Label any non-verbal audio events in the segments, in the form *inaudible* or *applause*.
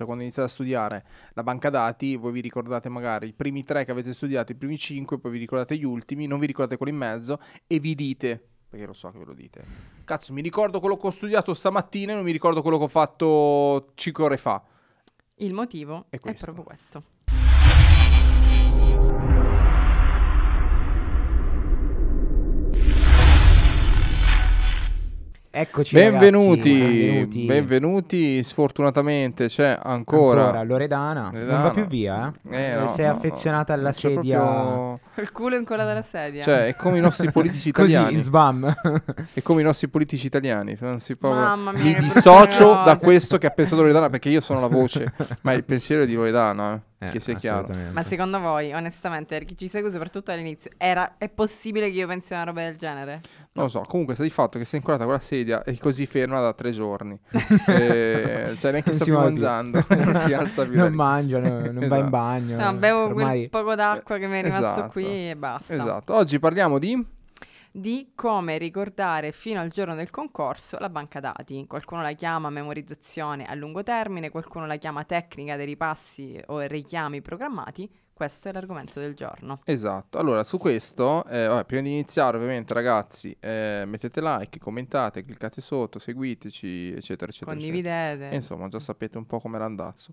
Cioè quando iniziate a studiare la banca dati, voi vi ricordate magari i primi tre che avete studiato, i primi cinque, poi vi ricordate gli ultimi, non vi ricordate quello in mezzo e vi dite perché lo so che ve lo dite. Cazzo, mi ricordo quello che ho studiato stamattina e non mi ricordo quello che ho fatto cinque ore fa. Il motivo è, questo. è proprio questo. Eccoci benvenuti, ragazzi, benvenuti, benvenuti. Sfortunatamente c'è ancora, ancora Loredana. Loredana. Non va più via, eh? eh? eh no, sei no, affezionata alla sedia. Proprio... Col culo in colla dalla sedia. Cioè, è come i nostri *laughs* politici italiani. Così, sbam. *laughs* è come i nostri politici italiani. Non si può... Mamma mia, Mi dissocio da questo che ha pensato Loredana, perché io sono la voce, ma il pensiero è di Loredana, eh, eh che sia chiaro. Ma secondo voi, onestamente, per chi ci segue soprattutto all'inizio, era... è possibile che io pensi una roba del genere? Non lo so, comunque sta di fatto che sei incolata con la sedia e così ferma da tre giorni. *laughs* e... Eh, cioè, neanche sta mangiando, non si alza più. Non mangia, no, non esatto. va in bagno. No, bevo ormai... quel poco d'acqua che mi è rimasto esatto. qui Esatto. qui e basta. Esatto. Oggi parliamo di di come ricordare fino al giorno del concorso la banca dati. Qualcuno la chiama memorizzazione a lungo termine, qualcuno la chiama tecnica dei ripassi o richiami programmati. Questo è l'argomento del giorno. Esatto, allora su questo, eh, vabbè, prima di iniziare ovviamente ragazzi, eh, mettete like, commentate, cliccate sotto, seguiteci, eccetera, eccetera. Condividete. Eccetera. Insomma, già sapete un po' com'è l'andazzo.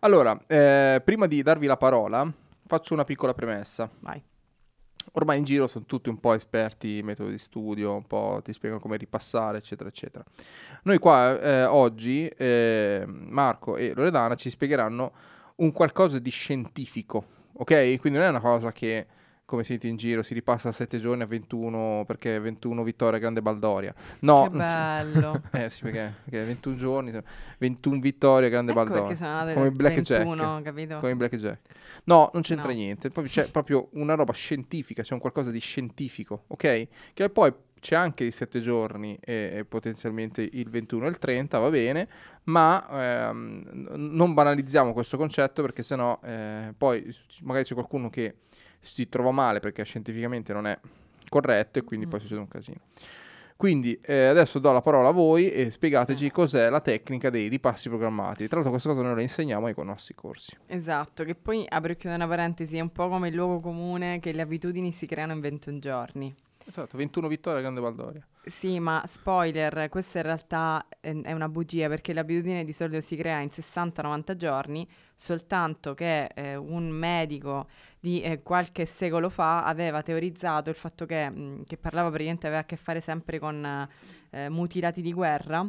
Allora, eh, prima di darvi la parola, faccio una piccola premessa. Vai. Ormai in giro sono tutti un po' esperti, metodo di studio, un po' ti spiegano come ripassare, eccetera, eccetera. Noi qua eh, oggi, eh, Marco e Loredana ci spiegheranno un qualcosa di scientifico, ok? Quindi non è una cosa che come senti in giro, si ripassa a 7 giorni a 21 perché 21 vittorie grande Baldoria. No. Che bello. *laughs* eh sì, perché, perché 21 giorni, 21 vittorie grande ecco Baldoria. Come Black Blackjack. Come Black Jack. No, non c'entra no. niente, poi c'è proprio una roba scientifica, c'è un qualcosa di scientifico, ok? Che poi c'è anche i 7 giorni e, e, potenzialmente il 21 e il 30, va bene, ma ehm, non banalizziamo questo concetto perché sennò eh, poi magari c'è qualcuno che si trova male perché scientificamente non è corretto e quindi mm. poi succede un casino. Quindi eh, adesso do la parola a voi e spiegateci mm. cos'è la tecnica dei ripassi programmati. Tra l'altro questa cosa noi la insegniamo ai nostri corsi. Esatto, che poi apro e chiudo una parentesi, è un po' come il luogo comune che le abitudini si creano in 21 giorni. Esatto, 21 vittorie a Grande Valdoria. Sì, ma spoiler, questa in realtà ehm, è una bugia perché l'abitudine di solito si crea in 60-90 giorni, soltanto che eh, un medico di eh, qualche secolo fa aveva teorizzato il fatto che, mh, mm, che parlava praticamente aveva a che fare sempre con eh, mutilati di guerra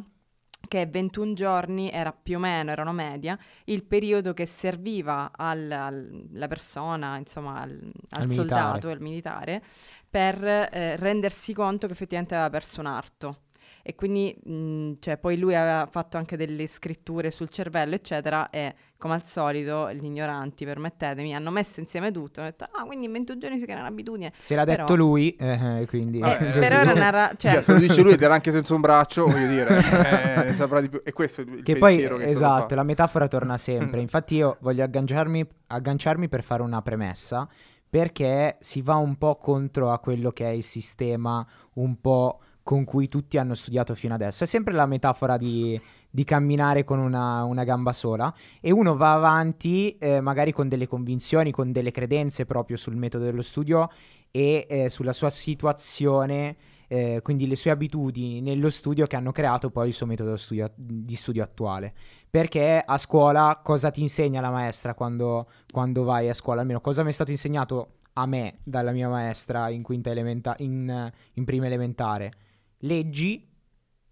che 21 giorni era più o meno, era una media, il periodo che serviva al, alla persona, insomma al, al, al soldato, militare. al militare, per eh, rendersi conto che effettivamente aveva perso un arto e quindi mh, mm, cioè, poi lui aveva fatto anche delle scritture sul cervello eccetera e come al solito gli ignoranti permettetemi hanno messo insieme tutto hanno detto ah quindi in 21 giorni si crea un'abitudine se l'ha però... detto lui eh, quindi Vabbè, eh, eh però era una ra- cioè, cioè... se lo dice lui ed era anche senza un braccio voglio dire eh, saprà di più e questo è il che poi che esatto la metafora torna sempre *clears throat* infatti io voglio agganciarmi, agganciarmi per fare una premessa perché si va un po' contro a quello che è il sistema un po' con cui tutti hanno studiato fino adesso. È sempre la metafora di, di camminare con una, una, gamba sola e uno va avanti eh, magari con delle convinzioni, con delle credenze proprio sul metodo dello studio e eh, sulla sua situazione, eh, quindi le sue abitudini nello studio che hanno creato poi il suo metodo studio, di studio attuale. Perché a scuola cosa ti insegna la maestra quando, quando vai a scuola? Almeno cosa mi è stato insegnato a me dalla mia maestra in, quinta elementa- in, in prima elementare? leggi,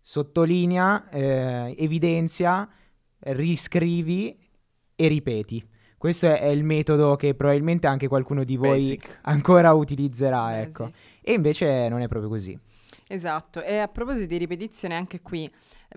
sottolinea, eh, evidenzia, riscrivi e ripeti. Questo è, il metodo che probabilmente anche qualcuno di voi Basic. ancora utilizzerà, ecco. Basic. E invece non è proprio così. Esatto, e a proposito di ripetizione, anche qui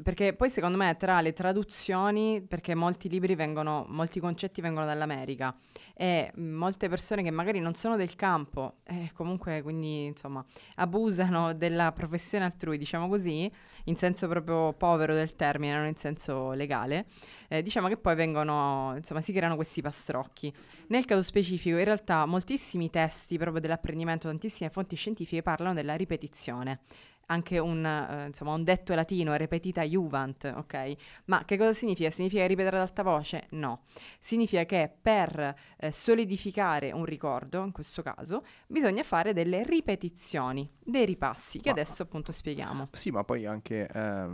perché poi secondo me tra le traduzioni, perché molti libri vengono, molti concetti vengono dall'America e mm, molte persone che magari non sono del campo e eh, comunque quindi insomma abusano della professione altrui, diciamo così, in senso proprio povero del termine, non in senso legale, eh, diciamo che poi vengono, insomma si creano questi pastrocchi. Nel caso specifico in realtà moltissimi testi proprio dell'apprendimento, tantissime fonti scientifiche parlano della ripetizione anche un, eh, insomma, un detto latino, repetita juvant, ok? Ma che cosa significa? Significa ripetere ad alta voce? No. Significa che per eh, solidificare un ricordo, in questo caso, bisogna fare delle ripetizioni, dei ripassi, che ma, adesso appunto spieghiamo. Sì, ma poi anche eh,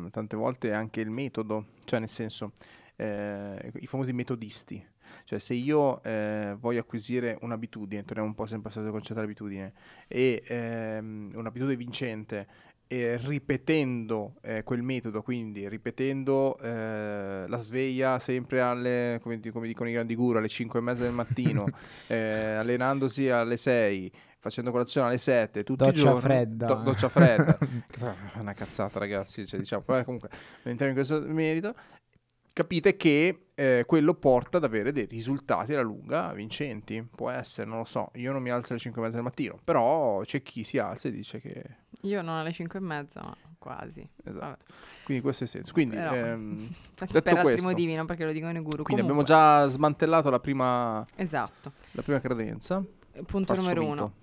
tante volte anche il metodo, cioè nel senso, eh, i famosi metodisti. Cioè, se io eh, voglio acquisire un'abitudine, torniamo un po' sempre al solito concetto dell'abitudine, e ehm, un'abitudine vincente, eh, ripetendo eh, quel metodo, quindi ripetendo eh, la sveglia sempre alle, come, come, dicono i grandi guru, alle 5 e mezza del mattino, *laughs* eh, allenandosi alle 6, facendo colazione alle 7, tutti doccia i giorni. Fredda. Do- doccia fredda. *laughs* una cazzata ragazzi, cioè, diciamo, comunque non entriamo in questo merito capite che eh, quello porta ad avere dei risultati alla lunga vincenti. Può essere, non lo so. Io non mi alzo alle 5 e mezza del mattino, però c'è chi si alza e dice che. Io non alle 5 e mezza, ma quasi. Esatto. Vabbè. Quindi questo è il senso. Quindi, però, ehm, *laughs* per questo, altri motivi, non perché lo dicono i guru. Quindi Comunque, abbiamo già smantellato la prima, esatto. la prima credenza. Punto numero uno.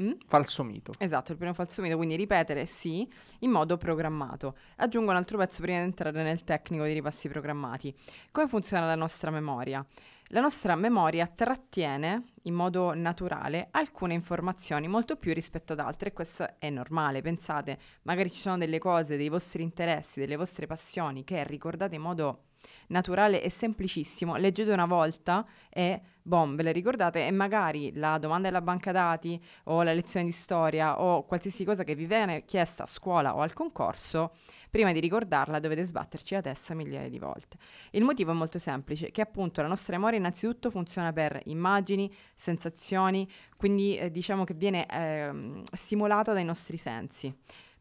Mm? Falso mito. Esatto, il primo falso mito, quindi ripetere sì in modo programmato. Aggiungo un altro pezzo prima di entrare nel tecnico dei ripassi programmati. Come funziona la nostra memoria? La nostra memoria trattiene in modo naturale alcune informazioni molto più rispetto ad altre e questo è normale. Pensate, magari ci sono delle cose, dei vostri interessi, delle vostre passioni che ricordate in modo naturale e semplicissimo. Leggete una volta e bom, ve le ricordate e magari la domanda della banca dati o la lezione di storia o qualsiasi cosa che vi viene chiesta a scuola o al concorso, prima di ricordarla dovete sbatterci la testa migliaia di volte. Il motivo è molto semplice, che appunto la nostra memoria innanzitutto funziona per immagini, sensazioni, quindi eh, diciamo che viene eh, stimolata dai nostri sensi.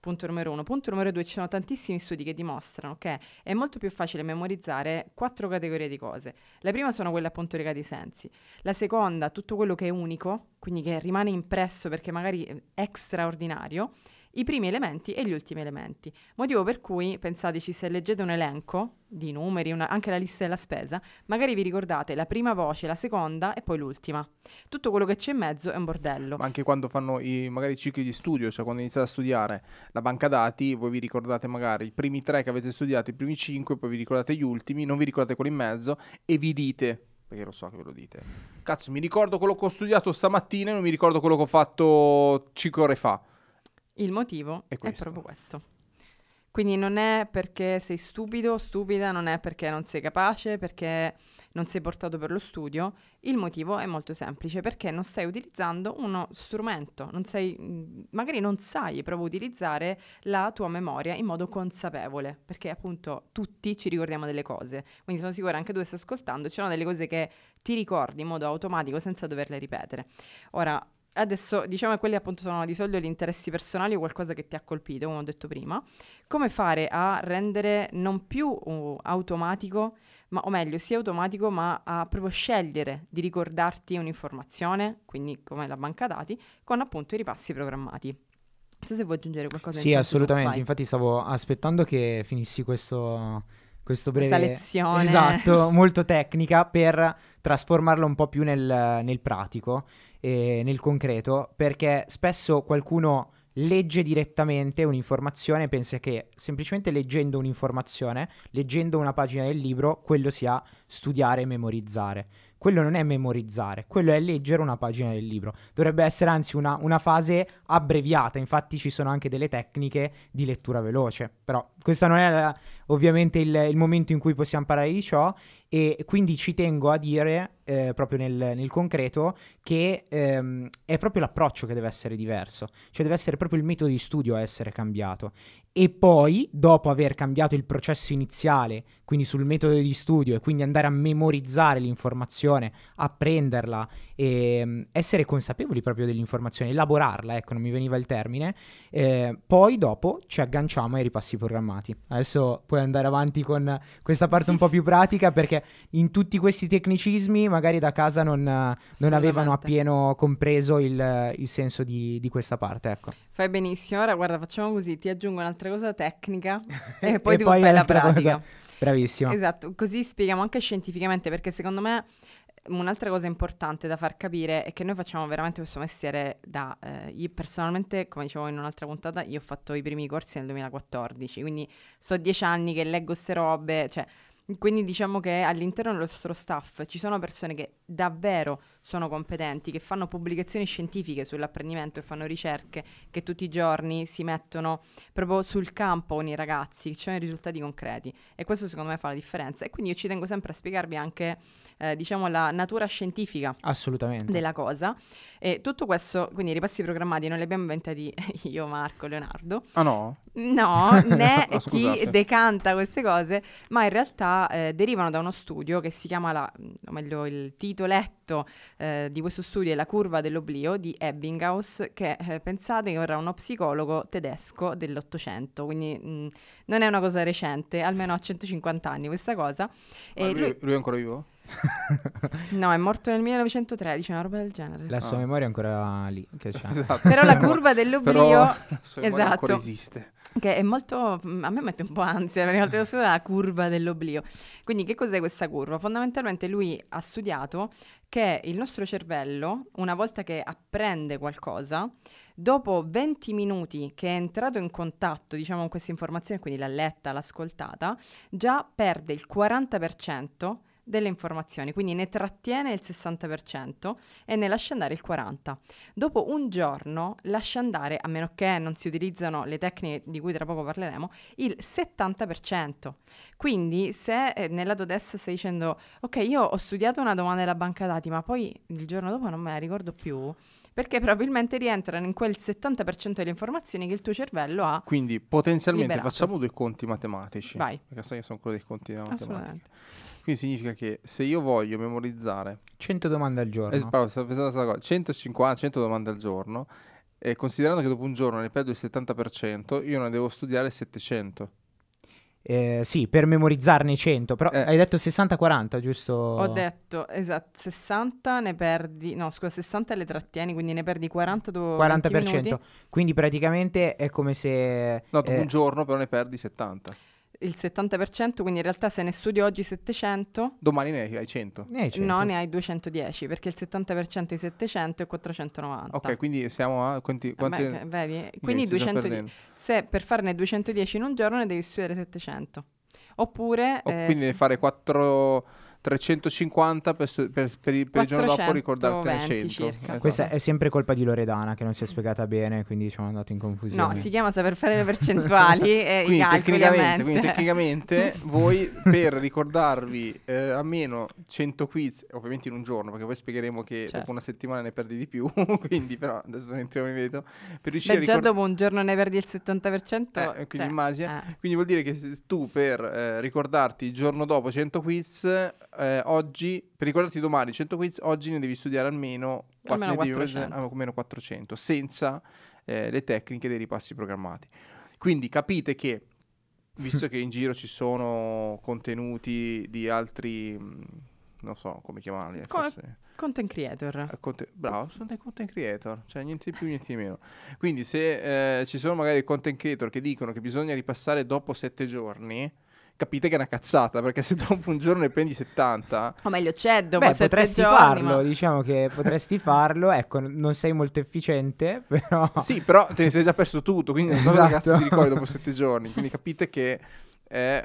Punto numero uno. Punto numero due, ci sono tantissimi studi che dimostrano che è molto più facile memorizzare quattro categorie di cose. La prima sono quelle appunto legate ai sensi. La seconda, tutto quello che è unico, quindi che rimane impresso perché magari è straordinario i primi elementi e gli ultimi elementi. Motivo per cui, pensateci, se leggete un elenco di numeri, una, anche la lista della spesa, magari vi ricordate la prima voce, la seconda e poi l'ultima. Tutto quello che c'è in mezzo è un bordello. Ma anche quando fanno i magari cicli di studio, cioè quando iniziate a studiare la banca dati, voi vi ricordate magari i primi tre che avete studiato, i primi cinque, poi vi ricordate gli ultimi, non vi ricordate quello in mezzo e vi dite perché lo so che ve lo dite. Cazzo, mi ricordo quello che ho studiato stamattina e non mi ricordo quello che ho fatto 5 ore fa. Il motivo è, è proprio questo. Quindi non è perché sei stupido o stupida, non è perché non sei capace, perché non sei portato per lo studio. Il motivo è molto semplice, perché non stai utilizzando uno strumento, non sei, mm, magari non sai proprio utilizzare la tua memoria in modo consapevole, perché appunto tutti ci ricordiamo delle cose. Quindi sono sicura anche tu che stai ascoltando, ci sono delle cose che ti ricordi in modo automatico senza doverle ripetere. Ora, Adesso diciamo che quelli appunto sono di solito gli interessi personali o qualcosa che ti ha colpito, come ho detto prima. Come fare a rendere non più uh, automatico, ma, o meglio, sia automatico, ma a proprio scegliere di ricordarti un'informazione, quindi come la banca dati, con appunto i ripassi programmati. Non so se vuoi aggiungere qualcosa. Sì, in assolutamente. Infatti stavo aspettando che finissi questo, questo breve... Questa lezione. Esatto, molto tecnica per trasformarla un po' più nel, nel pratico, eh, nel concreto, perché spesso qualcuno legge direttamente un'informazione e pensa che semplicemente leggendo un'informazione, leggendo una pagina del libro, quello sia studiare e memorizzare quello non è memorizzare, quello è leggere una pagina del libro. Dovrebbe essere anzi una, una fase abbreviata, infatti ci sono anche delle tecniche di lettura veloce, però questo non è ovviamente il, il, momento in cui possiamo parlare di ciò e quindi ci tengo a dire eh, proprio nel, nel, concreto che ehm, è proprio l'approccio che deve essere diverso, cioè deve essere proprio il metodo di studio a essere cambiato e poi, dopo aver cambiato il processo iniziale, quindi sul metodo di studio e quindi andare a memorizzare l'informazione, apprenderla e ehm, essere consapevoli proprio dell'informazione, elaborarla, ecco, non mi veniva il termine, eh, poi dopo ci agganciamo ai ripassi programmati. Adesso puoi andare avanti con questa parte un po' più pratica perché in tutti questi tecnicismi magari da casa non, non avevano appieno compreso il, il senso di, di questa parte, ecco. Fai benissimo. Ora guarda, facciamo così, ti aggiungo un'altra cosa tecnica *laughs* e poi e tu poi fai la pratica. Cosa. Bravissima. Esatto, così spieghiamo anche scientificamente perché secondo me ehm, un'altra cosa importante da far capire è che noi facciamo veramente questo mestiere da... Eh, io personalmente, come dicevo in un'altra puntata, io ho fatto i primi corsi nel 2014, quindi so dieci anni che leggo queste robe, cioè quindi diciamo che all'interno del nostro staff ci sono persone che davvero sono competenti, che fanno pubblicazioni scientifiche sull'apprendimento e fanno ricerche che tutti i giorni si mettono proprio sul campo con i ragazzi, ci sono i risultati concreti e questo secondo me fa la differenza e quindi io ci tengo sempre a spiegarvi anche eh, diciamo la natura scientifica della cosa. E tutto questo, quindi i ripassi programmati non li abbiamo inventati *laughs* io, Marco, Leonardo. Ah no? No, *laughs* né no, chi decanta queste cose, ma in realtà eh, derivano da uno studio che si chiama, la, o meglio il titoletto eh, di questo studio è La curva dell'oblio di Ebbinghaus, che eh, pensate che era uno psicologo tedesco dell'Ottocento, quindi mh, mm, non è una cosa recente, almeno a 150 anni questa cosa. Lui, lui, lui è ancora vivo? *laughs* no, è morto nel 1913, una roba del genere. La sua ah. memoria è ancora lì. Esatto. Però la curva dell'oblio *laughs* esatto. esiste. Che è molto. Mm, a me mette un po' ansia perché volte che la curva dell'oblio. Quindi, che cos'è questa curva? Fondamentalmente, lui ha studiato che il nostro cervello, una volta che apprende qualcosa, dopo 20 minuti che è entrato in contatto diciamo, con questa informazione, quindi l'ha letta, l'ha ascoltata, già perde il 40% delle informazioni, quindi ne trattiene il 60% e ne lascia andare il 40%. Dopo un giorno lascia andare, a meno che non si utilizzano le tecniche di cui tra poco parleremo, il 70%. Quindi se eh, nel lato destro stai dicendo ok io ho studiato una domanda della banca dati ma poi il giorno dopo non me la ricordo più, perché probabilmente rientrano in quel 70% delle informazioni che il tuo cervello ha. Quindi potenzialmente liberato. facciamo due conti matematici. Vai. Perché sai che sono quello dei conti della matematica. Quindi significa che se io voglio memorizzare 100 domande al giorno, eh, bravo, cosa, 150, 100 domande al giorno, e considerando che dopo un giorno ne perdo il 70%, io ne devo studiare 700. Eh, sì, per memorizzarne 100, però eh. hai detto 60-40, giusto? Ho detto, esatto, 60 ne perdi, no scusa, 60 le trattieni, quindi ne perdi 40 dopo 40%, quindi praticamente è come se... No, dopo eh, un giorno però ne perdi 70 il 70%, quindi in realtà se ne studi oggi 700... Domani ne hai 100. Ne hai 100. No, ne hai 210, perché il 70% di 700 è 490. Ok, quindi siamo a... Quanti, quanti eh beh, vedi? Quindi 210. Se per farne 210 in un giorno ne devi studiare 700. Oppure... O eh, quindi fare 4... 350 per, per, per, il, per il giorno dopo ricordartene 100. Esatto. Questa è sempre colpa di Loredana che non si è spiegata bene, quindi siamo andati in confusione. No, si chiama saper fare le percentuali e quindi, i tecnicamente, quindi tecnicamente *laughs* voi per ricordarvi eh, almeno 100 quiz, ovviamente in un giorno, perché poi spiegheremo che certo. dopo una settimana ne perdi di più, *laughs* quindi però adesso non entriamo in merito. Per riuscire Beh, a ricord- già dopo un giorno ne perdi il 70%. Eh, quindi cioè, immagina. Eh. Quindi vuol dire che tu per eh, ricordarti il giorno dopo 100 quiz eh, oggi, per ricordarti domani 100 quiz, oggi ne devi studiare almeno, almeno, 400. Devi, 400, ah, senza eh, le tecniche dei ripassi programmati. Quindi capite che, visto che in giro ci sono contenuti di altri, mm, non so come chiamarli, eh, Co- Content creator. Uh, conte- bravo, sono dei content creator, cioè niente di più, niente di meno. Quindi se eh, ci sono magari content creator che dicono che bisogna ripassare dopo 7 giorni, capite che è una cazzata, perché se dopo un giorno ne prendi 70... O meglio c'è, dopo Beh, potresti giorni, farlo, ma... diciamo che potresti farlo, ecco, non sei molto efficiente, *laughs* però... Sì, però te ne sei già perso tutto, quindi non so esatto. cazzo ti ricordi dopo 7 giorni, quindi capite che... È,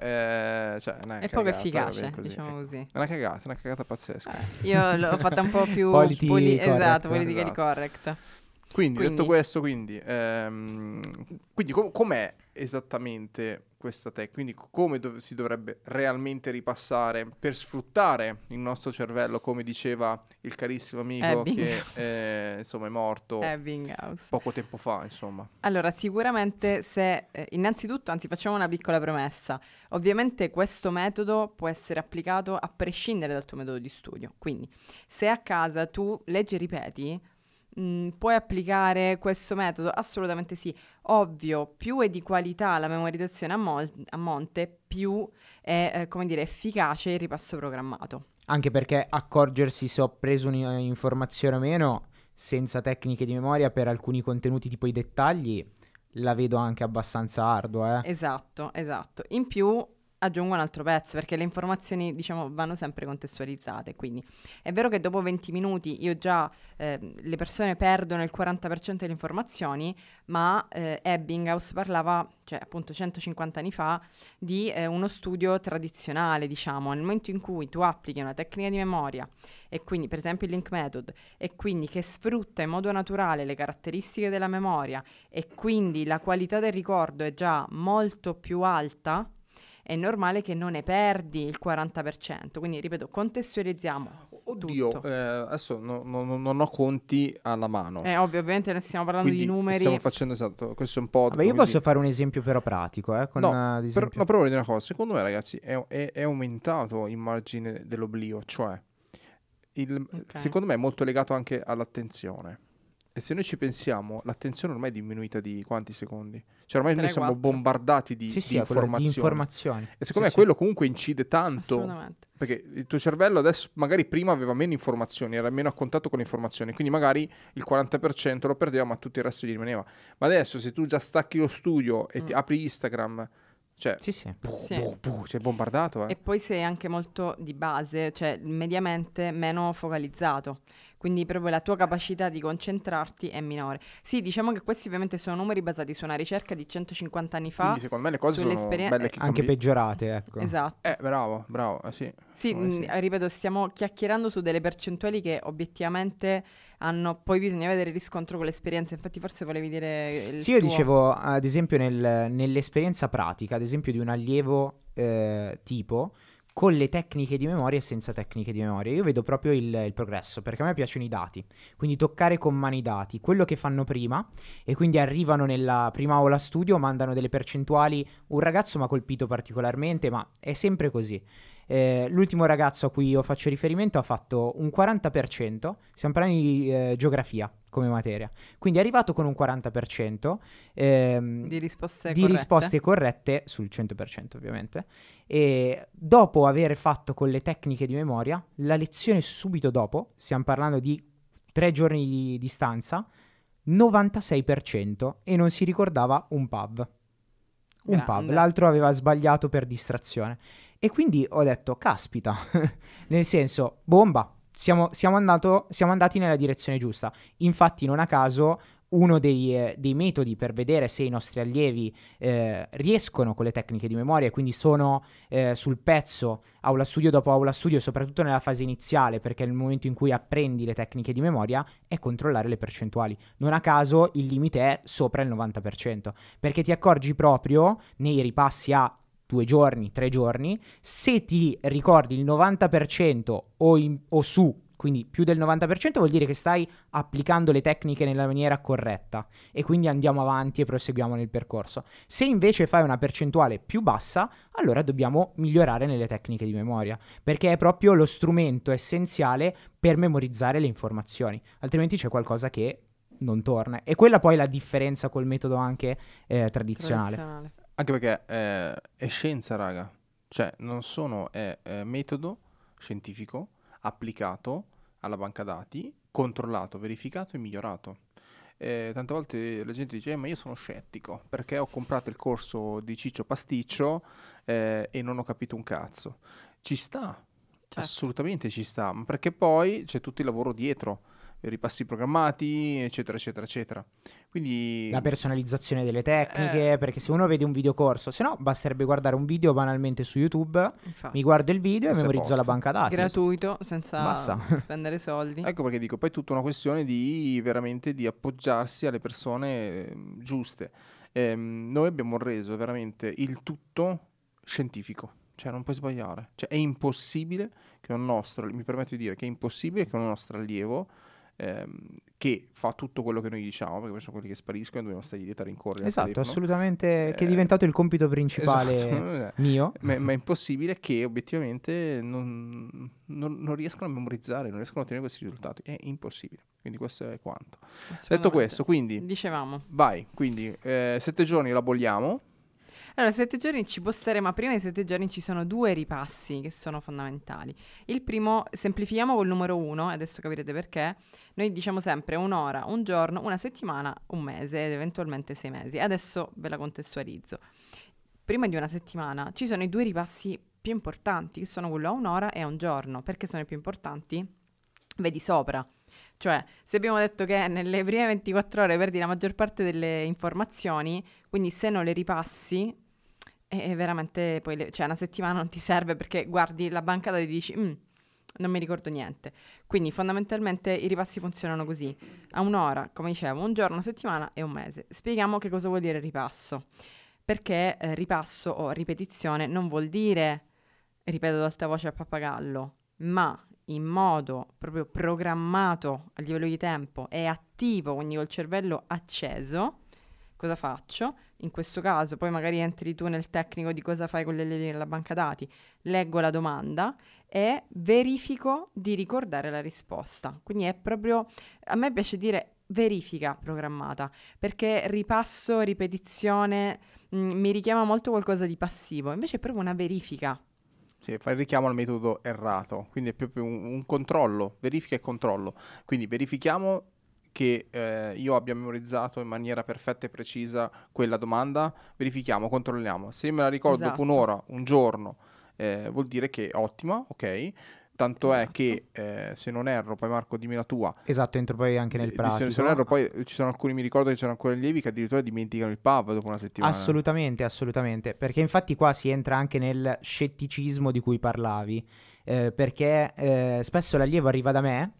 eh, cioè, è, è poco efficace, così. diciamo così. È una cagata, una cagata pazzesca. Eh, io l'ho fatta un po' più... *laughs* Politi- poli- esatto, politica esatto. correct. Quindi, quindi, detto questo, quindi, ehm, quindi com- com'è esattamente questa tecnica, quindi come dov- si dovrebbe realmente ripassare per sfruttare il nostro cervello, come diceva il carissimo amico Ebbinghaus. che eh, insomma, è morto Ebbinghaus. poco tempo fa. Insomma. Allora, sicuramente se eh, innanzitutto, anzi facciamo una piccola promessa, ovviamente questo metodo può essere applicato a prescindere dal tuo metodo di studio, quindi se a casa tu leggi e ripeti, mh, mm, puoi applicare questo metodo? Assolutamente sì. Ovvio, più è di qualità la memorizzazione a, mol- a monte, più è, eh, dire, efficace il ripasso programmato. Anche perché accorgersi se ho preso un'informazione eh, o meno, senza tecniche di memoria, per alcuni contenuti tipo i dettagli, la vedo anche abbastanza ardua. Eh? Esatto, esatto. In più aggiungo un altro pezzo perché le informazioni diciamo, vanno sempre contestualizzate quindi è vero che dopo 20 minuti io già eh, le persone perdono il 40% delle informazioni ma eh, Ebbinghaus parlava cioè appunto 150 anni fa di eh, uno studio tradizionale diciamo nel momento in cui tu applichi una tecnica di memoria e quindi per esempio il link method e quindi che sfrutta in modo naturale le caratteristiche della memoria e quindi la qualità del ricordo è già molto più alta è normale che non ne perdi il 40%. Quindi, ripeto, contestualizziamo. Oddio, eh, adesso no, no, non ho conti alla mano. È eh, ovvio, ovviamente ne stiamo parlando quindi di numeri. Stiamo facendo esatto, questo è un po'. Vabbè, io posso fare un esempio però pratico. Eh, con, no, eh, per, no, però voglio dire una cosa: secondo me, ragazzi, è, è, è aumentato il margine dell'oblio, cioè. Il, okay. Secondo me è molto legato anche all'attenzione. E se noi ci pensiamo, l'attenzione ormai è diminuita di quanti secondi? Cioè ormai 3, noi 4. siamo bombardati di, sì, di, informazioni. di informazioni. E secondo sì, me quello comunque incide tanto. Assolutamente. Perché il tuo cervello adesso magari prima aveva meno informazioni, era meno a contatto con le informazioni, quindi magari il 40% lo perdeva ma tutto il resto gli rimaneva. Ma adesso se tu già stacchi lo studio e mm. ti apri Instagram... Cioè, sì, sì. Buh, sì. Buh, buh, cioè bombardato. Eh. E poi sei anche molto di base, cioè mediamente meno focalizzato quindi proprio la tua capacità di concentrarti è minore. Sì, diciamo che questi ovviamente sono numeri basati su una ricerca di 150 anni fa. Quindi secondo me le cose sono belle che anche peggiorate, ecco. Esatto. Eh, bravo, bravo, eh, sì. Sì, mh, mm, sì, ripeto, stiamo chiacchierando su delle percentuali che obiettivamente hanno, poi bisogna vedere il riscontro con l'esperienza, infatti forse volevi dire... sì, io tuo... dicevo, ad esempio, nel, nell'esperienza pratica, ad esempio di un allievo eh, tipo, con le tecniche di memoria e senza tecniche di memoria. Io vedo proprio il, il, progresso, perché a me piacciono i dati, quindi toccare con mano i dati, quello che fanno prima, e quindi arrivano nella prima aula studio, mandano delle percentuali, un ragazzo mi ha colpito particolarmente, ma è sempre così. Eh, l'ultimo ragazzo a cui io faccio riferimento ha fatto un 40%, stiamo parlando di eh, geografia come materia, quindi è arrivato con un 40% ehm, di, risposte, di corrette. risposte corrette sul 100% ovviamente e dopo aver fatto con le tecniche di memoria la lezione subito dopo, stiamo parlando di tre giorni di distanza, 96% e non si ricordava un pub. Un Grande. pub, l'altro aveva sbagliato per distrazione. E quindi ho detto, caspita, *laughs* nel senso, bomba, siamo, siamo, andato, siamo, andati nella direzione giusta. Infatti, non a caso, uno dei, eh, dei metodi per vedere se i nostri allievi eh, riescono con le tecniche di memoria e quindi sono eh, sul pezzo aula studio dopo aula studio, soprattutto nella fase iniziale, perché è il momento in cui apprendi le tecniche di memoria, è controllare le percentuali. Non a caso il limite è sopra il 90%, perché ti accorgi proprio nei ripassi a due giorni, tre giorni, se ti ricordi il 90% o, in, o su, quindi più del 90% vuol dire che stai applicando le tecniche nella maniera corretta e quindi andiamo avanti e proseguiamo nel percorso. Se invece fai una percentuale più bassa, allora dobbiamo migliorare nelle tecniche di memoria, perché è proprio lo strumento essenziale per memorizzare le informazioni, altrimenti c'è qualcosa che non torna. E quella poi è la differenza col metodo anche eh, tradizionale. tradizionale. Anche perché eh, è scienza, raga. Cioè, non sono, è, è metodo scientifico applicato alla banca dati, controllato, verificato e migliorato. Eh, tante volte la gente dice, eh, ma io sono scettico perché ho comprato il corso di Ciccio Pasticcio eh, e non ho capito un cazzo. Ci sta, certo. assolutamente ci sta, perché poi c'è tutto il lavoro dietro ripassi programmati, eccetera, eccetera, eccetera. Quindi... La personalizzazione delle tecniche, eh... perché se uno vede un videocorso, se no basterebbe guardare un video banalmente su YouTube, Infatti. mi guardo il video e memorizzo posto. la banca dati. Gratuito, senza Basta. *laughs* spendere soldi. ecco perché dico, poi è tutta una questione di veramente di appoggiarsi alle persone ehm, giuste. Ehm, noi abbiamo reso veramente il tutto scientifico cioè non puoi sbagliare. Cioè, è impossibile che un nostro, mi permetto di dire che è impossibile che un nostro allievo ehm, che fa tutto quello che noi diciamo, perché poi sono quelli che spariscono e dobbiamo stargli dietro a rincorrere. Esatto, assolutamente, eh, che è eh, diventato il compito principale esatto, *laughs* eh, mio. Ma, ma, è impossibile che obiettivamente non, non, non, riescono a memorizzare, non riescono a ottenere questi risultati, è impossibile. Quindi questo è quanto. Detto questo, quindi... Dicevamo. Vai, quindi eh, sette giorni la bolliamo allora, sette giorni ci può stare, ma prima dei sette giorni ci sono due ripassi che sono fondamentali. Il primo, semplifichiamo col numero uno, adesso capirete perché. Noi diciamo sempre un'ora, un giorno, una settimana, un mese ed eventualmente sei mesi. Adesso ve la contestualizzo. Prima di una settimana ci sono i due ripassi più importanti, che sono quello a un'ora e a un giorno. Perché sono i più importanti? Vedi sopra cioè, se abbiamo detto che nelle prime 24 ore perdi la maggior parte delle informazioni, quindi se non le ripassi, è veramente poi, le, cioè una settimana non ti serve perché guardi la bancata e dici, mm, non mi ricordo niente. Quindi fondamentalmente i ripassi funzionano così, a un'ora, come dicevo, un giorno, una settimana e un mese. Spieghiamo che cosa vuol dire ripasso, perché eh, ripasso o ripetizione non vuol dire, ripeto ad alta voce a pappagallo, ma in modo proprio programmato a livello di tempo è attivo, quindi col cervello acceso, cosa faccio? In questo caso, poi magari entri tu nel tecnico di cosa fai con le leve nella banca dati, leggo la domanda e verifico di ricordare la risposta. Quindi è proprio, a me piace dire verifica programmata, perché ripasso, ripetizione, mh, mm, mi richiama molto qualcosa di passivo, invece è proprio una verifica sì, fa il richiamo al metodo errato, quindi è proprio un, un controllo, verifica e controllo. Quindi verifichiamo che eh, io abbia memorizzato in maniera perfetta e precisa quella domanda, verifichiamo, controlliamo. Se me la ricordo esatto. dopo un'ora, un giorno, eh, vuol dire che è ottima, ok. Tanto esatto. è che, eh, se non erro, poi Marco dimmi la tua. Esatto, entro poi anche nel eh, pratico. Se non erro, poi eh, ci sono alcuni, mi ricordo che c'erano ancora allievi che addirittura dimenticano il pub dopo una settimana. Assolutamente, assolutamente. Perché infatti qua si entra anche nel scetticismo di cui parlavi. Eh, perché eh, spesso l'allievo arriva da me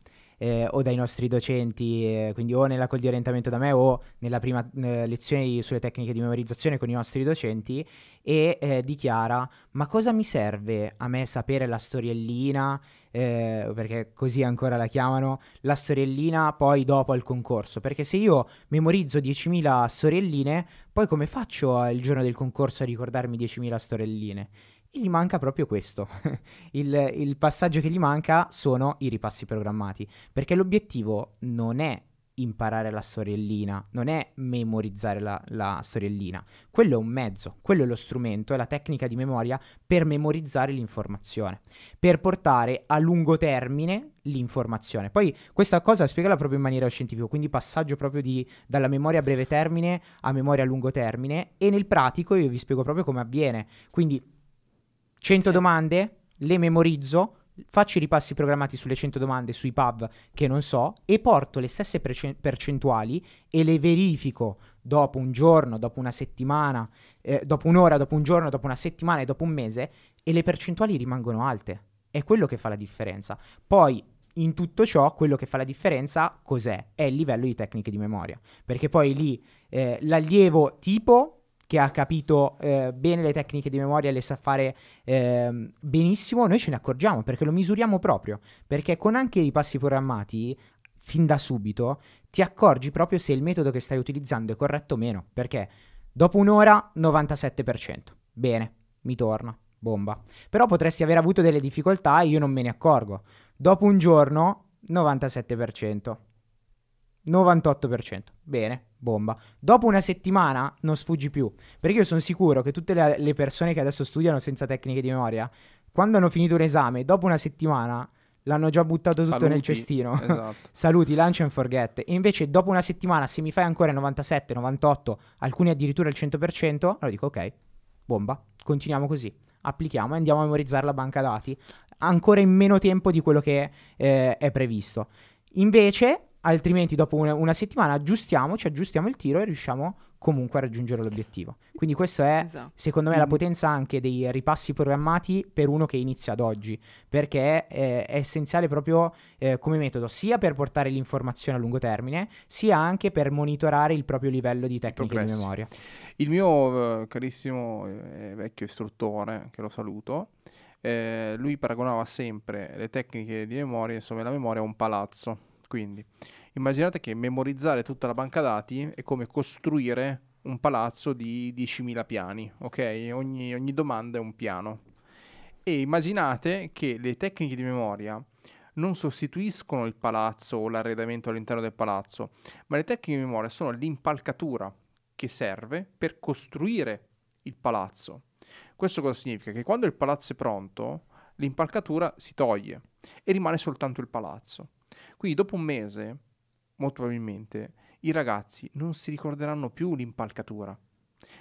eh, o dai nostri docenti, eh, quindi o nella col di orientamento da me o nella prima eh, lezione sulle tecniche di memorizzazione con i nostri docenti e eh, dichiara ma cosa mi serve a me sapere la storiellina, eh, perché così ancora la chiamano, la storiellina poi dopo al concorso, perché se io memorizzo 10.000 storielline, poi come faccio eh, il giorno del concorso a ricordarmi 10.000 storielline? E gli manca proprio questo. *laughs* il, il passaggio che gli manca sono i ripassi programmati. Perché l'obiettivo non è imparare la sorellina, non è memorizzare la, la, storiellina. Quello è un mezzo, quello è lo strumento, è la tecnica di memoria per memorizzare l'informazione, per portare a lungo termine l'informazione. Poi questa cosa spiegala proprio in maniera scientifica, quindi passaggio proprio di, dalla memoria a breve termine a memoria a lungo termine e nel pratico io vi spiego proprio come avviene. Quindi 100 sì. domande, le memorizzo, faccio i ripassi programmati sulle 100 domande sui pub che non so e porto le stesse percentuali e le verifico dopo un giorno, dopo una settimana, eh, dopo un'ora, dopo un giorno, dopo una settimana e dopo un mese e le percentuali rimangono alte. È quello che fa la differenza. Poi in tutto ciò quello che fa la differenza cos'è? È il livello di tecniche di memoria. Perché poi lì eh, l'allievo tipo che ha capito eh, bene le tecniche di memoria e le sa fare eh, benissimo, noi ce ne accorgiamo perché lo misuriamo proprio, perché con anche i passi programmati, fin da subito, ti accorgi proprio se il metodo che stai utilizzando è corretto o meno, perché dopo un'ora 97%, bene, mi torna, bomba. Però potresti aver avuto delle difficoltà e io non me ne accorgo. Dopo un giorno 97%. 98%. Bene, bomba. Dopo una settimana non sfuggi più, perché io sono sicuro che tutte le, persone che adesso studiano senza tecniche di memoria, quando hanno finito un esame, dopo una settimana l'hanno già buttato tutto Saluti, nel cestino. *laughs* Esatto. Saluti, lancia and forget. E invece dopo una settimana, se mi fai ancora il 97, 98, alcuni addirittura il 100%, allora dico ok, bomba, continuiamo così. Applichiamo e andiamo a memorizzare la banca dati ancora in meno tempo di quello che eh, è previsto. Invece, altrimenti dopo una, una, settimana aggiustiamoci, aggiustiamo il tiro e riusciamo comunque a raggiungere l'obiettivo. Quindi questa è, esatto. secondo me, la potenza anche dei ripassi programmati per uno che inizia ad oggi, perché eh, è essenziale proprio eh, come metodo, sia per portare l'informazione a lungo termine, sia anche per monitorare il proprio livello di tecnica di memoria. Il mio eh, carissimo eh, eh, vecchio istruttore, che lo saluto, eh, lui paragonava sempre le tecniche di memoria, insomma la memoria a un palazzo quindi immaginate che memorizzare tutta la banca dati è come costruire un palazzo di 10.000 piani, ok? Ogni, ogni domanda è un piano. E immaginate che le tecniche di memoria non sostituiscono il palazzo o l'arredamento all'interno del palazzo, ma le tecniche di memoria sono l'impalcatura che serve per costruire il palazzo. Questo cosa significa? Che quando il palazzo è pronto, l'impalcatura si toglie e rimane soltanto il palazzo. Quindi dopo un mese, molto probabilmente, i ragazzi non si ricorderanno più l'impalcatura,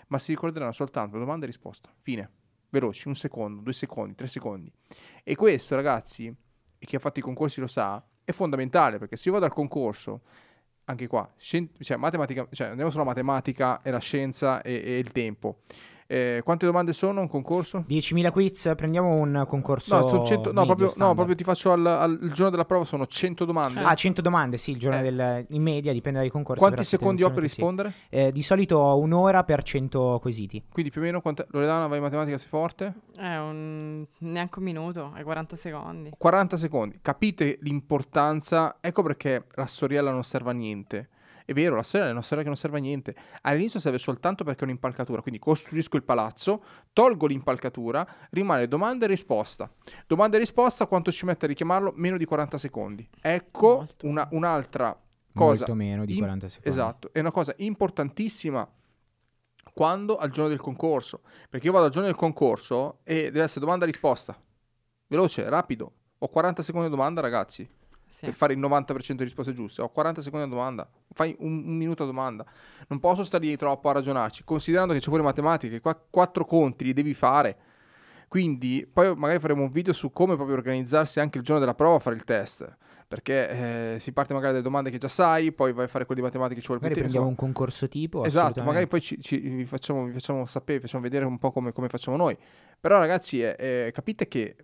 ma si ricorderanno soltanto domanda e risposta. Fine. Veloci, un secondo, due secondi, tre secondi. E questo, ragazzi, e chi ha fatto i concorsi lo sa, è fondamentale perché se io vado al concorso, anche qua, scien- cioè, matematica, cioè, andiamo sulla matematica e la scienza e, e il tempo. Eh, quante domande sono un concorso? 10.000 quiz, prendiamo un concorso. No, sono 100, no, proprio, no proprio, ti faccio al, al giorno della prova, sono 100 domande. Ah, 100 domande, sì, il giorno eh. del, in media, dipende dai concorsi. Quanti secondi ho per rispondere? Sì. Eh, di solito un'ora per 100 quesiti. Quindi più o meno, quant'è? Loredana, vai in matematica, sei forte? È eh, un... neanche un minuto, è 40 secondi. 40 secondi, capite l'importanza? Ecco perché la storiella non serve a niente è vero, la storia è una storia che non serve a niente. All'inizio serve soltanto perché è un'impalcatura, quindi costruisco il palazzo, tolgo l'impalcatura, rimane domanda e risposta. Domanda e risposta, quanto ci mette a richiamarlo? Meno di 40 secondi. Ecco una, un'altra cosa. Molto meno di 40 secondi. Esatto, è una cosa importantissima quando al giorno del concorso. Perché io vado al giorno del concorso e deve essere domanda-risposta. e Veloce, rapido. Ho 40 secondi di domanda, ragazzi. Sì. Per fare il 90% di risposte giuste. Ho 40 secondi di domanda fai un, un minuto a domanda. Non posso stare lì troppo a ragionarci, considerando che c'è pure matematiche, qua quattro conti li devi fare. Quindi poi magari faremo un video su come proprio organizzarsi anche il giorno della prova a fare il test. Perché eh, si parte magari dalle domande che già sai, poi vai a fare quelle di matematica che ci vuole magari più tempo. prendiamo un concorso tipo. Esatto, magari poi ci, ci, vi, facciamo, vi, facciamo, sapere, vi facciamo vedere un po' come, come facciamo noi. Però ragazzi, eh, eh, capite che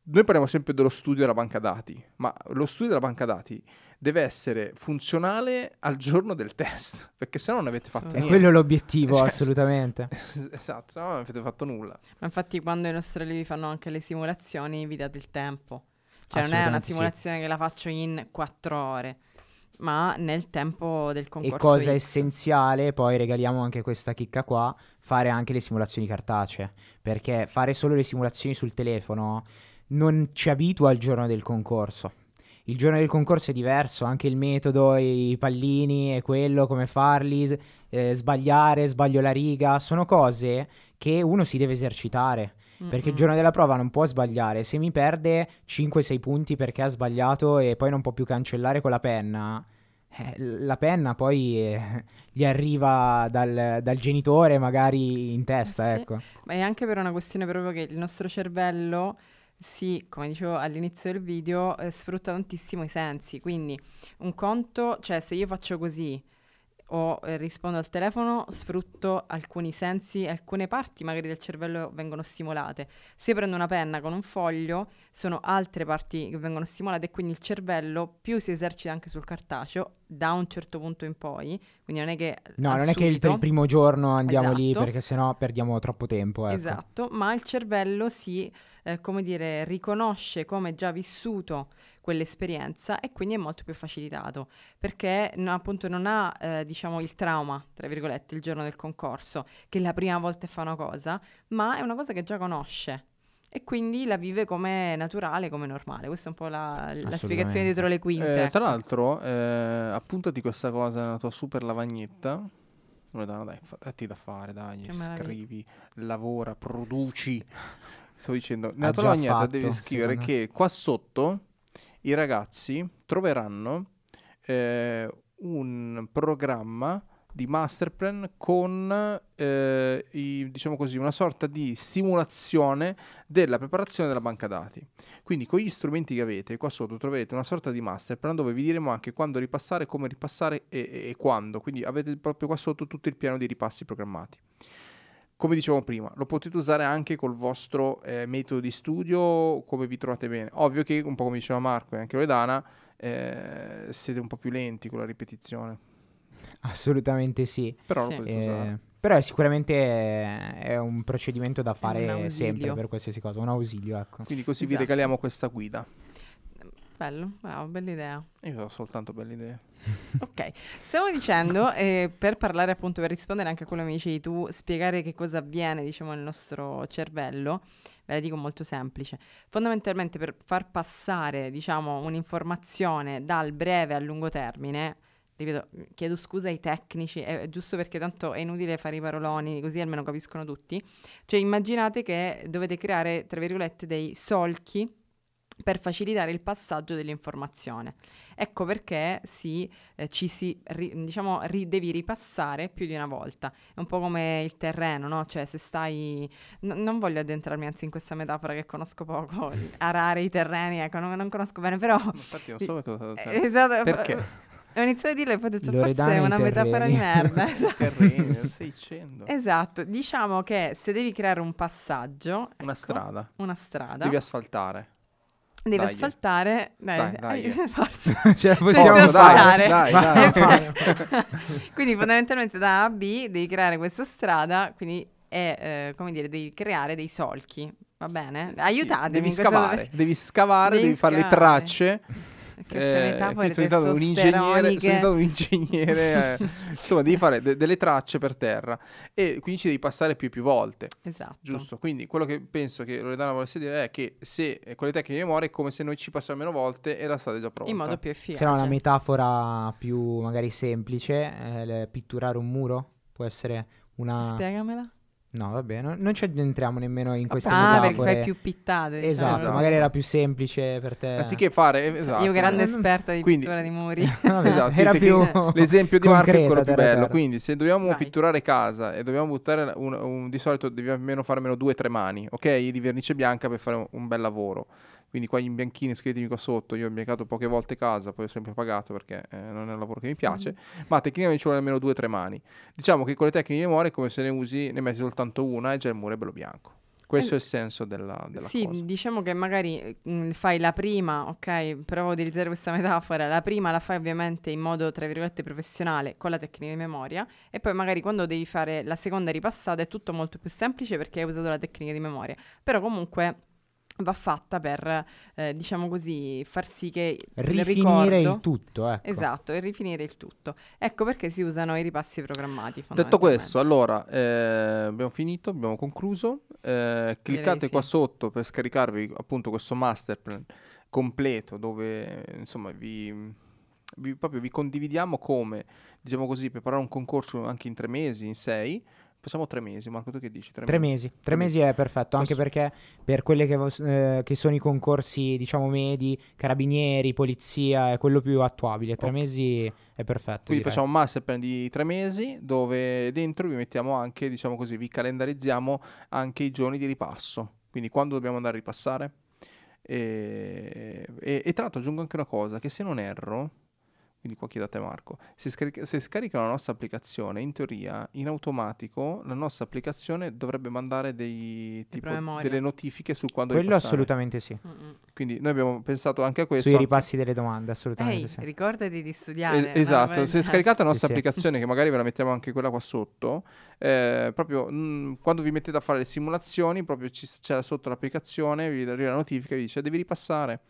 noi parliamo sempre dello studio della banca dati, ma lo studio della banca dati deve essere funzionale al giorno del test, *laughs* perché se no non avete fatto sì. niente. E quello è l'obiettivo, cioè, assolutamente. *laughs* Esatto, se no non avete fatto nulla. Ma infatti quando i nostri allievi fanno anche le simulazioni vi date il tempo. Cioè non è una simulazione sì. che la faccio in quattro ore ma nel tempo del concorso. E cosa X. essenziale, poi regaliamo anche questa chicca qua, fare anche le simulazioni cartacee, perché fare solo le simulazioni sul telefono non ci abitua al giorno del concorso il giorno del concorso è diverso, anche il metodo, i pallini e quello, come farli, eh, sbagliare, sbaglio la riga, sono cose che uno si deve esercitare. Mm-hmm. Perché il giorno della prova non può sbagliare, se mi perde 5-6 punti perché ha sbagliato e poi non può più cancellare con la penna, eh, la penna poi eh, gli arriva dal, dal, genitore magari in testa, sì. ecco. Ma è anche per una questione proprio che il nostro cervello si, come dicevo all'inizio del video, eh, sfrutta tantissimo i sensi. Quindi un conto, cioè se io faccio così, o eh, rispondo al telefono sfrutto alcuni sensi, alcune parti magari del cervello vengono stimolate. Se prendo una penna con un foglio, sono altre parti che vengono stimolate e quindi il cervello più si esercita anche sul cartaceo da un certo punto in poi, quindi non è che... No, non subito. è che il, primo giorno andiamo esatto. lì perché sennò perdiamo troppo tempo. Ecco. Esatto, ma il cervello si, eh, come dire, riconosce come già vissuto quell'esperienza e quindi è molto più facilitato perché no, appunto non ha eh, diciamo il trauma, tra virgolette, il giorno del concorso, che la prima volta fa una cosa, ma è una cosa che già conosce e quindi la vive come naturale, come normale. Questa è un po' la, sì, la spiegazione dietro le quinte. Eh, tra l'altro, eh, appunto di questa cosa nella tua super lavagnetta. Loredana, dai, fatti da fare, dai, che scrivi, meraviglia. lavora, produci. *laughs* Stavo dicendo, nella tua lavagnetta fatto, devi scrivere che qua sotto i ragazzi troveranno eh, un programma di master plan con eh, i, diciamo così, una sorta di simulazione della preparazione della banca dati. Quindi con gli strumenti che avete, qua sotto troverete una sorta di master plan dove vi diremo anche quando ripassare, come ripassare e, e, e quando. Quindi avete proprio qua sotto tutto il piano di ripassi programmati come dicevo prima, lo potete usare anche col vostro eh, metodo di studio, come vi trovate bene. Ovvio che, un po' come diceva Marco e anche Loredana, eh, siete un po' più lenti con la ripetizione. Assolutamente sì. Però, sì. Eh, però sicuramente eh, è un procedimento da fare sempre per qualsiasi cosa, un ausilio. Ecco. Quindi così esatto. vi regaliamo questa guida. Bello, bravo, bella idea. Io ho soltanto belle idee. *laughs* ok, stavo dicendo, eh, per parlare appunto, per rispondere anche a quello che mi dicevi tu, spiegare che cosa avviene, diciamo, nel nostro cervello, ve la dico molto semplice. Fondamentalmente per far passare, diciamo, un'informazione dal breve al lungo termine, ripeto, chiedo scusa ai tecnici, è, è, giusto perché tanto è inutile fare i paroloni, così almeno capiscono tutti. Cioè immaginate che dovete creare, tra virgolette, dei solchi per facilitare il passaggio dell'informazione. Ecco perché si, eh, ci si, ri, diciamo, ri, devi ripassare più di una volta. È un po' come il terreno, no? Cioè, se stai... N- non voglio addentrarmi anzi in questa metafora che conosco poco, *laughs* arare i terreni, ecco, non, non conosco bene, però... Infatti non so cosa... Cioè, *laughs* esatto, perché? Ho iniziato a dirlo e poi ho detto Loredana forse è una metafora di merda. *laughs* terreni, il 600. Esatto, diciamo che se devi creare un passaggio... Una ecco, strada. Una strada. Devi asfaltare. Devi dai. asfaltare, dai, dai, dai. *laughs* forza. Ce la *laughs* cioè, possiamo asfaltare. Dai, dai, dai, *laughs* quindi fondamentalmente da A a B devi creare questa strada, quindi è, eh, come dire, devi creare dei solchi, va bene? Aiutatemi. Sì, devi, scavare, devi scavare, devi scavare, devi fare le tracce che eh, sono diventato sono diventato un ingegnere eh. insomma devi fare de- delle tracce per terra e quindi ci devi passare più e più volte. Esatto. Giusto, quindi quello che penso che Loredana volesse dire è che se eh, con le tecniche di memoria è come se noi ci passiamo meno volte e la strada è già pronta. In modo più efficace. Se no una metafora più magari semplice, eh, pitturare un muro può essere una... Spiegamela No, va bene, non ci addentriamo nemmeno in ah, queste ah, metafore. Ah, perché fai più pittate. Diciamo. Esatto, esatto, magari era più semplice per te. Anziché fare, eh, esatto. Io grande eh, esperta di Quindi, pittura di *laughs* muri. Vabbè, esatto, era più l'esempio di Marco è quello più bello. Terra. Quindi se dobbiamo Vai. pitturare casa e dobbiamo buttare un, un, di solito dobbiamo almeno fare almeno due o tre mani, ok? Di vernice bianca per fare un, un bel lavoro. Quindi qua in bianchino scrivetemi qua sotto, io ho biancato poche volte casa, poi ho sempre pagato perché eh, non è un lavoro che mi mm. piace, mm. ma tecnicamente ci vuole almeno due o tre mani. Diciamo che con le tecniche di memoria è come se ne usi, ne metti soltanto una e già il muro è bello bianco. Questo eh, è il senso della, della sì, cosa. Sì, diciamo che magari mh, mm, fai la prima, ok, provo a utilizzare questa metafora, la prima la fai ovviamente in modo, tra virgolette, professionale con la tecnica di memoria e poi magari quando devi fare la seconda ripassata è tutto molto più semplice perché hai usato la tecnica di memoria. Però comunque va fatta per, eh, diciamo così, far sì che rifinire il, ricordo... il tutto, ecco. Esatto, e rifinire il tutto. Ecco perché si usano i ripassi programmati. Detto questo, allora, eh, abbiamo finito, abbiamo concluso. Eh, cliccate sì. qua sotto per scaricarvi appunto questo master plan completo dove, insomma, vi... Vi, proprio vi condividiamo come, diciamo così, preparare un concorso anche in tre mesi, in sei, Facciamo tre mesi, Marco, tu che dici? Tre, tre mesi. mesi. Tre mesi è perfetto, anche perché per quelli che, eh, che, sono i concorsi, diciamo, medi, carabinieri, polizia, è quello più attuabile. Tre okay. mesi è perfetto. Quindi direi. facciamo un master plan di tre mesi, dove dentro vi mettiamo anche, diciamo così, vi calendarizziamo anche i giorni di ripasso. Quindi quando dobbiamo andare a ripassare? E, e, e tra l'altro aggiungo anche una cosa, che se non erro quindi qua chiedete a Marco, se, scarica, se scarica la nostra applicazione, in teoria, in automatico, la nostra applicazione dovrebbe mandare dei, tipo, delle notifiche su quando Quello ripassare. assolutamente sì. Mm-mm. Quindi noi abbiamo pensato anche a questo. Sui ripassi delle domande, assolutamente Ehi, sì. ricordati di studiare. Eh, esatto, se scaricate la nostra sì, applicazione, sì. che magari ve la mettiamo anche quella qua sotto, eh, proprio mh, mm, quando vi mettete a fare le simulazioni, proprio ci, c'è sotto l'applicazione, vi arriva la notifica e vi dice devi ripassare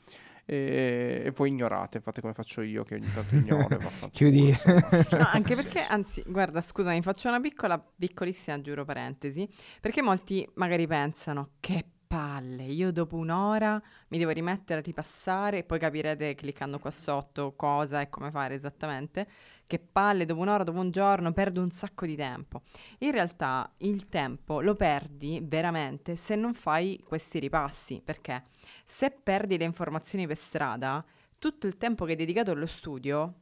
e, e voi ignorate, fate come faccio io che ogni tanto *laughs* ignoro. Chiudi. Culo, cioè, *laughs* no, anche perché, anzi, guarda, scusami, faccio una piccola, piccolissima, giuro, parentesi, perché molti magari pensano che palle, io dopo un'ora mi devo rimettere a ripassare e poi capirete cliccando qua sotto cosa e come fare esattamente che palle, dopo un'ora, dopo un giorno, perdo un sacco di tempo. In realtà il tempo lo perdi veramente se non fai questi ripassi, perché se perdi le informazioni per strada, tutto il tempo che hai dedicato allo studio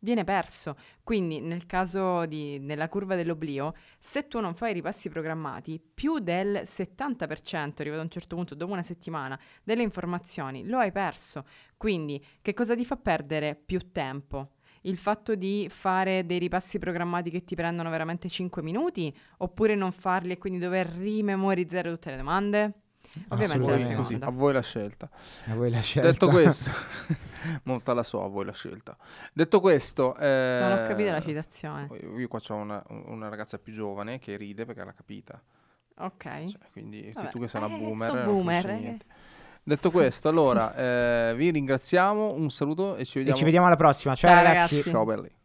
viene perso. Quindi nel caso di, nella curva dell'oblio, se tu non fai i ripassi programmati, più del 70%, arrivato a un certo punto, dopo una settimana, delle informazioni lo hai perso. Quindi che cosa ti fa perdere più tempo? il fatto di fare dei ripassi programmati che ti prendono veramente 5 minuti oppure non farli e quindi dover rimemorizzare tutte le domande? Ovviamente la così, a voi la scelta. A voi la scelta. Detto questo, *laughs* molta la sua, a voi la scelta. Detto questo, eh, non ho capito la citazione. Io qua c'ho una, una ragazza più giovane che ride perché l'ha capita. Ok. Cioè, quindi Vabbè. sei tu che sei una eh, boomer. Sono boomer. Eh. Detto questo, allora eh, vi ringraziamo, un saluto e ci vediamo. E ci vediamo alla prossima. Ciao, Ciao ragazzi. ragazzi. Ciao belli.